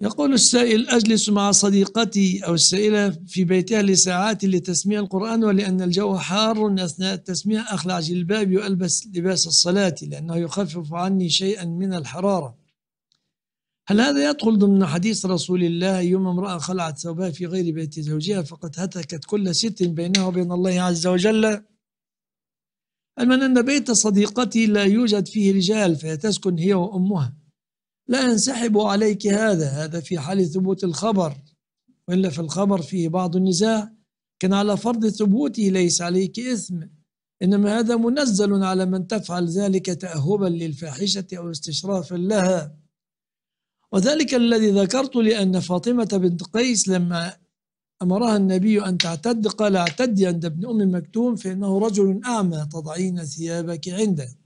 يقول السائل أجلس مع صديقتي أو السائلة في بيتها لساعات لتسميع القرآن ولأن الجو حار أثناء التسميع أخلع جلبابي وألبس لباس الصلاة لأنه يخفف عني شيئا من الحرارة هل هذا يدخل ضمن حديث رسول الله يوم امرأة خلعت ثوبها في غير بيت زوجها فقد هتكت كل ست بينها وبين الله عز وجل أما أن بيت صديقتي لا يوجد فيه رجال فهي تسكن هي وأمها لا ينسحب عليك هذا هذا في حال ثبوت الخبر وإلا في الخبر فيه بعض النزاع كان على فرض ثبوته ليس عليك إثم إنما هذا منزل على من تفعل ذلك تأهبا للفاحشة أو استشرافا لها وذلك الذي ذكرت لأن فاطمة بنت قيس لما أمرها النبي أن تعتد قال اعتدي عند ابن أم مكتوم فإنه رجل أعمى تضعين ثيابك عنده